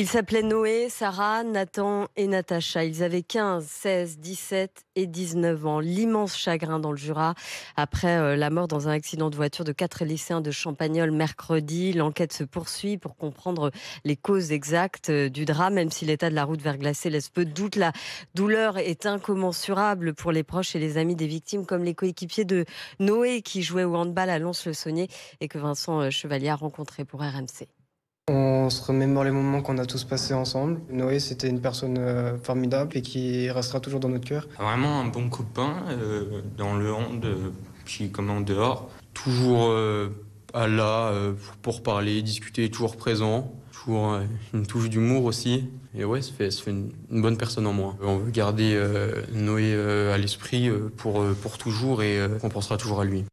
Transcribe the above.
Ils s'appelaient Noé, Sarah, Nathan et Natacha. Ils avaient 15, 16, 17 et 19 ans. L'immense chagrin dans le Jura après euh, la mort dans un accident de voiture de quatre lycéens de Champagnol mercredi. L'enquête se poursuit pour comprendre les causes exactes euh, du drame, même si l'état de la route verglacée laisse peu de doute. La douleur est incommensurable pour les proches et les amis des victimes, comme les coéquipiers de Noé qui jouaient au handball à Lons-le-Saunier et que Vincent euh, Chevalier a rencontré pour RMC. On se remémore les moments qu'on a tous passés ensemble. Noé, c'était une personne euh, formidable et qui restera toujours dans notre cœur. Vraiment un bon copain euh, dans le hand, puis euh, comme en dehors. Toujours à là pour parler, discuter, toujours présent. Toujours une touche d'humour aussi. Et ouais, ça fait, une, bonne personne en moi. On veut garder Noé à l'esprit pour, pour toujours et on pensera toujours à lui.